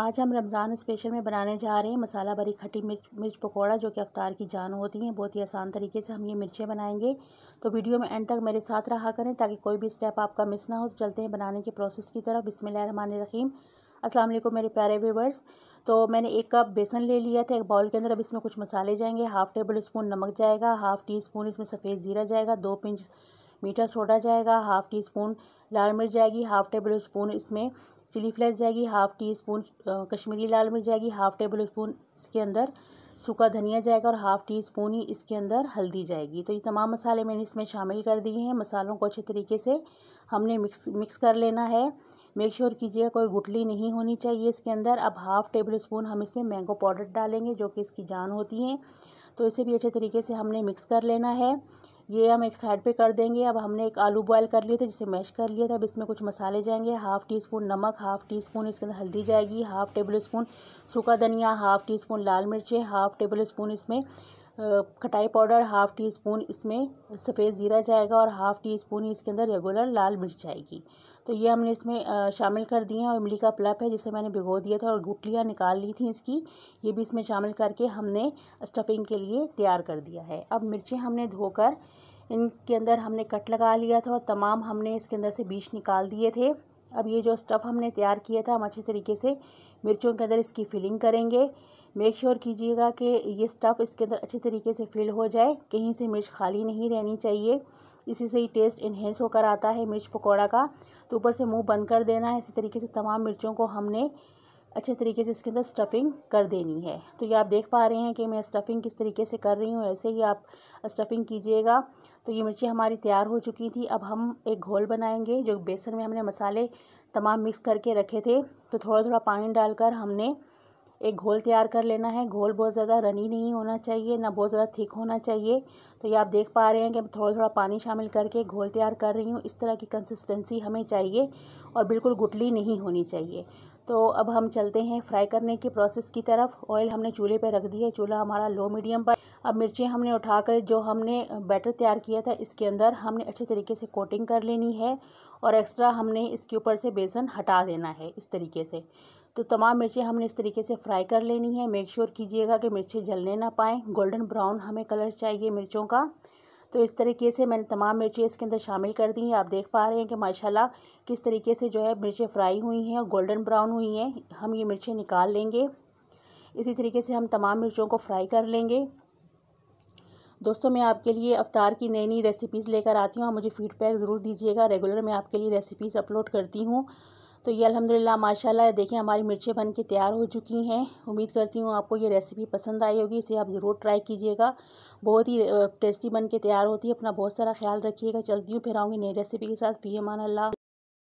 आज हम रमज़ान स्पेशल में बनाने जा रहे हैं मसाला भरी खट्टी मिर्च मिर्च पकौड़ा जो कि अफ्तार की जान होती हैं बहुत ही आसान तरीके से हम ये मिर्चें बनाएंगे तो वीडियो में एंड तक मेरे साथ रहा करें ताकि कोई भी स्टेप आपका मिस ना हो तो चलते हैं बनाने के प्रोसेस की तरफ बिसमान रहीम अस्सलाम वालेकुम मेरे प्यारे व्यूवर्स तो मैंने एक कप बेसन ले लिया था एक बाउल के अंदर अब इसमें कुछ मसाले जाएंगे हाफ़ टेबल स्पून नमक जाएगा हाफ़ टी स्पून इसमें सफ़ेद ज़ीरा जाएगा दो पिंच मीठा सोडा जाएगा हाफ़ टी स्पून लाल मिर्च जाएगी हाफ़ टेबल स्पून इसमें चिली फ्लेक्स जाएगी हाफ़ टी स्पून कश्मीरी लाल मिर्च जाएगी हाफ़ टेबल स्पून इसके अंदर सूखा धनिया जाएगा और हाफ़ टी स्पून ही इसके अंदर हल्दी जाएगी तो ये तमाम मसाले मैंने इसमें शामिल कर दिए हैं मसालों को अच्छे तरीके से हमने मिक्स मिक्स कर लेना है मेक श्योर कीजिएगा कोई गुटली नहीं होनी चाहिए इसके अंदर अब हाफ़ टेबल स्पून हम इसमें मैंगो पाउडर डालेंगे जो कि इसकी जान होती है तो इसे भी अच्छे तरीके से हमने मिक्स कर लेना है ये हम एक साइड पे कर देंगे अब हमने एक आलू बॉयल कर लिए थे जिसे मैश कर लिया था अब इसमें कुछ मसाले जाएंगे हाफ़ टी स्पून नमक हाफ़ टी स्पून इसके अंदर हल्दी जाएगी हाफ़ टेबल स्पून सूखा धनिया हाफ़ टी स्पून लाल मिर्चें हाफ़ टेबल स्पून इसमें खटाई पाउडर हाफ़ टी स्पून इसमें सफ़ेद ज़ीरा जाएगा और हाफ़ टी स्पून इसके अंदर रेगुलर लाल मिर्च जाएगी तो ये हमने इसमें शामिल कर दिए हैं और इमली का प्लप है जिसे मैंने भिगो दिया था और गुटलियाँ निकाल ली थी इसकी ये भी इसमें शामिल करके हमने स्टफिंग के लिए तैयार कर दिया है अब मिर्चें हमने धोकर इनके अंदर हमने कट लगा लिया था और तमाम हमने इसके अंदर से बीज निकाल दिए थे अब ये जो स्टफ़ हमने तैयार किया था हम अच्छे तरीके से मिर्चों के अंदर इसकी फिलिंग करेंगे मेक श्योर कीजिएगा कि ये स्टफ़ इसके अंदर अच्छे तरीके से फिल हो जाए कहीं से मिर्च खाली नहीं रहनी चाहिए इसी से ही टेस्ट इन्हेंस होकर आता है मिर्च पकौड़ा का तो ऊपर से मुंह बंद कर देना है इसी तरीके से तमाम मिर्चों को हमने अच्छे तरीके से इसके अंदर स्टफ़िंग कर देनी है तो ये आप देख पा रहे हैं कि मैं स्टफ़िंग किस तरीके से कर रही हूँ ऐसे ही आप स्टफ़िंग कीजिएगा तो ये मिर्ची हमारी तैयार हो चुकी थी अब हम एक घोल बनाएंगे जो बेसन में हमने मसाले तमाम मिक्स करके रखे थे तो थोड़ा थोड़ा पानी डालकर हमने एक घोल तैयार कर लेना है घोल बहुत ज़्यादा रनी नहीं होना चाहिए ना बहुत ज़्यादा थिक होना चाहिए तो ये आप देख पा रहे हैं कि थोड़ा थोड़ा पानी शामिल करके घोल तैयार कर रही हूँ इस तरह की कंसिस्टेंसी हमें चाहिए और बिल्कुल गुटली नहीं होनी चाहिए तो अब हम चलते हैं फ्राई करने की प्रोसेस की तरफ ऑयल हमने चूल्हे पर रख दी है चूल्हा हमारा लो मीडियम पर अब मिर्ची हमने उठाकर जो हमने बैटर तैयार किया था इसके अंदर हमने अच्छे तरीके से कोटिंग कर लेनी है और एक्स्ट्रा हमने इसके ऊपर से बेसन हटा देना है इस तरीके से तो तमाम मिर्चें हमने इस तरीके से फ्राई कर लेनी है मेक श्योर कीजिएगा कि मिर्चें जलने ना पाएँ गोल्डन ब्राउन हमें कलर चाहिए मिर्चों का तो इस तरीके से मैंने तमाम मिर्चें इसके अंदर शामिल कर दी हैं आप देख पा रहे हैं कि माशाल्लाह किस तरीके से जो है मिर्चें फ्राई हुई हैं और गोल्डन ब्राउन हुई हैं हम ये मिर्चें निकाल लेंगे इसी तरीके से हम तमाम मिर्चों को फ्राई कर लेंगे दोस्तों मैं आपके लिए अवतार की नई नई रेसिपीज़ लेकर आती हूँ आप मुझे फीडबैक ज़रूर दीजिएगा रेगुलर मैं आपके लिए रेसिपीज़ अपलोड करती हूँ तो ये अल्हम्दुलिल्लाह माशाल्लाह देखें हमारी मिर्चें बन के तैयार हो चुकी हैं उम्मीद करती हूँ आपको ये रेसिपी पसंद आई होगी इसे आप ज़रूर ट्राई कीजिएगा बहुत ही टेस्टी बन के तैयार होती है अपना बहुत सारा ख्याल रखिएगा चलती हूँ फिर आऊँगी नई रेसिपी के साथ पी मान अल्लाह